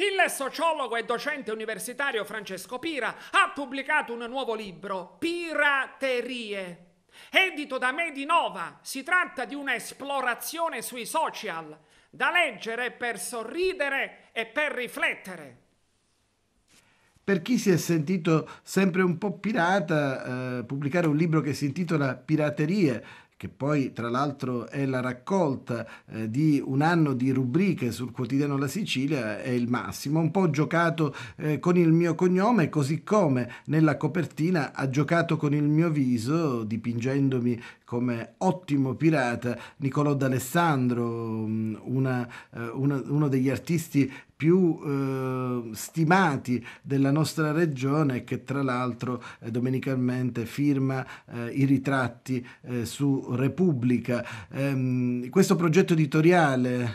Il sociologo e docente universitario Francesco Pira ha pubblicato un nuovo libro, Piraterie. Edito da Medinova, si tratta di un'esplorazione sui social, da leggere per sorridere e per riflettere per chi si è sentito sempre un po' pirata, eh, pubblicare un libro che si intitola Piraterie che poi tra l'altro è la raccolta eh, di un anno di rubriche sul quotidiano La Sicilia, è il massimo. Un po' giocato eh, con il mio cognome, così come nella copertina ha giocato con il mio viso, dipingendomi come ottimo pirata Niccolò D'Alessandro, mm, una, eh, una, uno degli artisti più eh, stimati della nostra regione che tra l'altro eh, domenicalmente firma eh, i ritratti eh, su Repubblica. Ehm, questo progetto editoriale eh,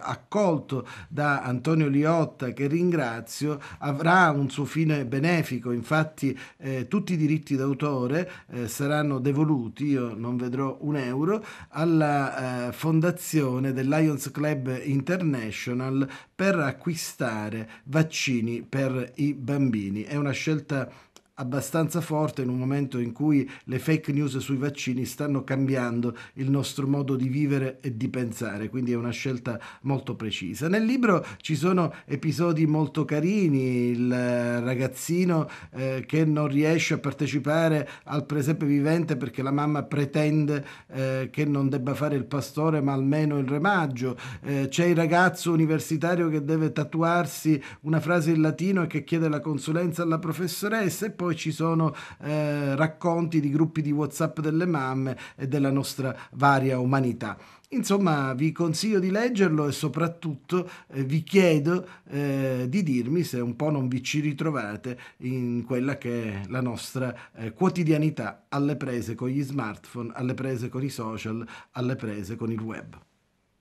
accolto da Antonio Liotta, che ringrazio, avrà un suo fine benefico, infatti eh, tutti i diritti d'autore eh, saranno devoluti, io non vedrò un euro, alla eh, fondazione del Lions Club International per acquistare vaccini per i bambini. È una scelta importante abbastanza forte in un momento in cui le fake news sui vaccini stanno cambiando il nostro modo di vivere e di pensare, quindi è una scelta molto precisa. Nel libro ci sono episodi molto carini, il ragazzino eh, che non riesce a partecipare al presepe vivente perché la mamma pretende eh, che non debba fare il pastore ma almeno il remaggio, eh, c'è il ragazzo universitario che deve tatuarsi una frase in latino e che chiede la consulenza alla professoressa e poi dove ci sono eh, racconti di gruppi di WhatsApp delle mamme e della nostra varia umanità. Insomma, vi consiglio di leggerlo e soprattutto eh, vi chiedo eh, di dirmi se un po' non vi ci ritrovate in quella che è la nostra eh, quotidianità alle prese con gli smartphone, alle prese con i social, alle prese con il web.